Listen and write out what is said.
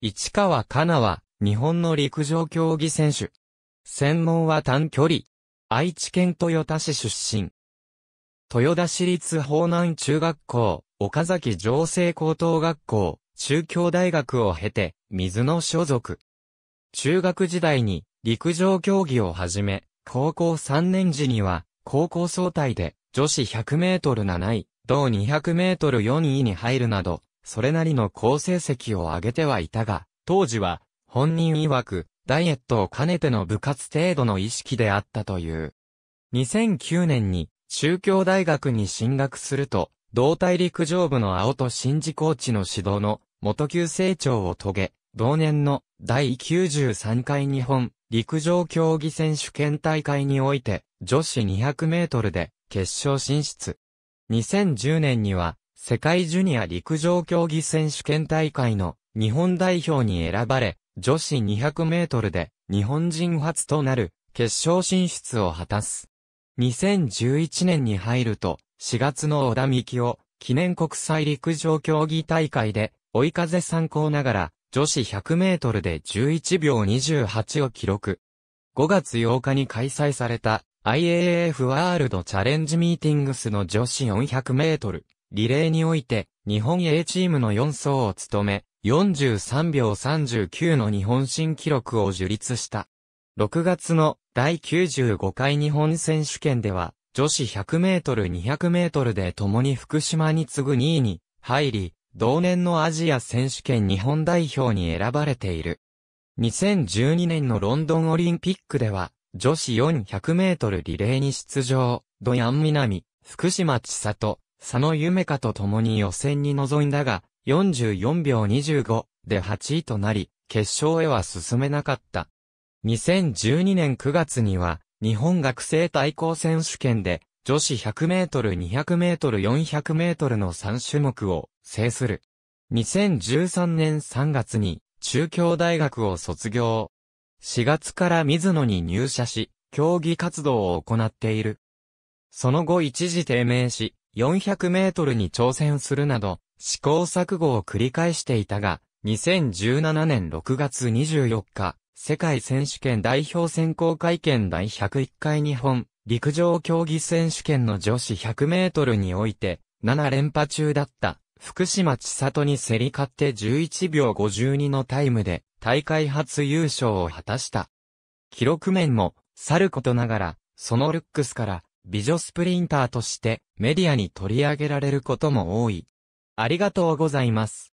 市川かなは、日本の陸上競技選手。専門は短距離。愛知県豊田市出身。豊田市立法南中学校、岡崎城西高等学校、中京大学を経て、水野所属。中学時代に、陸上競技を始め、高校3年時には、高校総体で、女子100メートル7位、同200メートル4位に入るなど、それなりの好成績を上げてはいたが、当時は、本人曰く、ダイエットを兼ねての部活程度の意識であったという。2009年に、宗教大学に進学すると、同体陸上部の青戸新次コーチの指導の、元級成長を遂げ、同年の第93回日本陸上競技選手権大会において女子200メートルで決勝進出。2010年には世界ジュニア陸上競技選手権大会の日本代表に選ばれ、女子200メートルで日本人初となる決勝進出を果たす。2011年に入ると、4月の小田美希を記念国際陸上競技大会で追い風参考ながら女子100メートルで11秒28を記録。5月8日に開催された IAAF ワールドチャレンジミーティングスの女子400メートルリレーにおいて、日本 A チームの4走を務め、43秒39の日本新記録を樹立した。6月の第95回日本選手権では、女子100メートル200メートルで共に福島に次ぐ2位に入り、同年のアジア選手権日本代表に選ばれている。2012年のロンドンオリンピックでは、女子400メートルリレーに出場、ドヤン南、福島千里、佐野夢香と共に予選に臨んだが、44秒25で8位となり、決勝へは進めなかった。2012年9月には、日本学生対抗選手権で、女子100メートル、200メートル、400メートルの3種目を制する。2013年3月に中京大学を卒業。4月から水野に入社し、競技活動を行っている。その後一時低迷し、400メートルに挑戦するなど、試行錯誤を繰り返していたが、2017年6月24日、世界選手権代表選考会見第101回日本陸上競技選手権の女子100メートルにおいて、7連覇中だった福島千里に競り勝って11秒52のタイムで大会初優勝を果たした。記録面も、さることながら、そのルックスから、美女スプリンターとしてメディアに取り上げられることも多い。ありがとうございます。